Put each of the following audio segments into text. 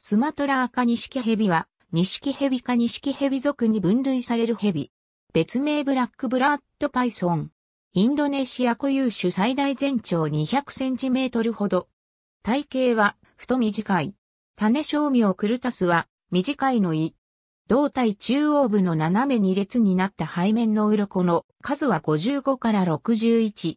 スマトラーカニシキヘビは、ニシキヘビかニシキヘビ族に分類されるヘビ。別名ブラックブラッドパイソン。インドネシア固有種最大全長200センチメートルほど。体型は、太短い。種照明クルタスは、短いの胃。胴体中央部の斜めに列になった背面の鱗の数は55から61。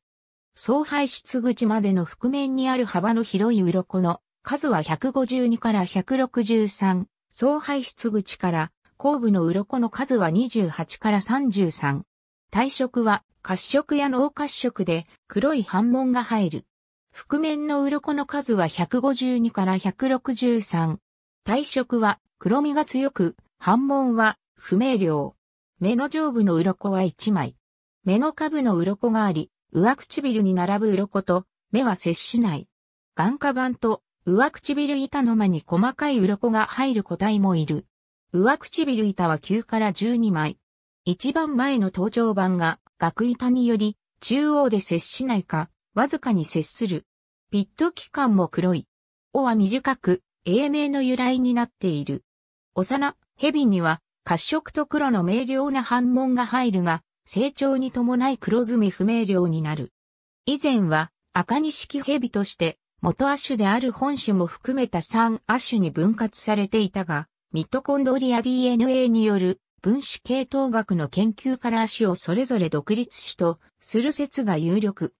総排出口までの覆面にある幅の広い鱗の数は152から163、総排出口から後部の鱗の数は28から33。体色は褐色や脳褐色で黒い斑紋が入る。覆面の鱗の数は152から163。体色は黒みが強く、斑紋は不明瞭。目の上部の鱗は1枚。目の下部の鱗があり、上唇に並ぶ鱗と目は接しない。眼下板と上唇板の間に細かい鱗が入る個体もいる。上唇板は9から12枚。一番前の登場板が、額板により、中央で接しないか、わずかに接する。ピット器官も黒い。尾は短く、英名の由来になっている。幼、蛇には、褐色と黒の明瞭な反紋が入るが、成長に伴い黒ずみ不明瞭になる。以前は、赤錦蛇として、元亜種である本種も含めた3亜種に分割されていたが、ミトコンドリア DNA による分子系統学の研究から亜種をそれぞれ独立種とする説が有力。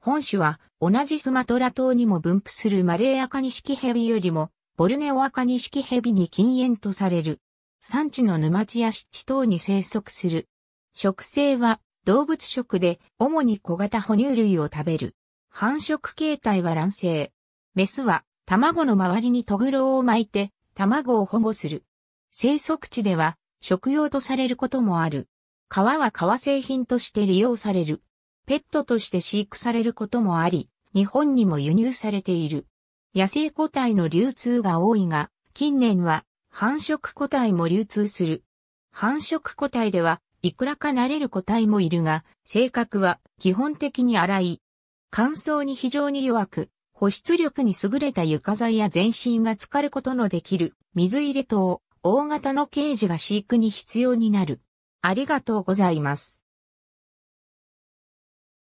本種は同じスマトラ島にも分布するマレーアカニシキヘビよりもボルネオアカニシキヘビに禁煙とされる。産地の沼地や湿地等に生息する。食性は動物食で主に小型哺乳類を食べる。繁殖形態は卵生。メスは卵の周りにトグロを巻いて卵を保護する。生息地では食用とされることもある。皮は革製品として利用される。ペットとして飼育されることもあり、日本にも輸入されている。野生個体の流通が多いが、近年は繁殖個体も流通する。繁殖個体では、いくらかなれる個体もいるが、性格は基本的に荒い、乾燥に非常に弱く、保湿力に優れた床材や全身が浸かることのできる水入れ等、大型のケージが飼育に必要になる。ありがとうございます。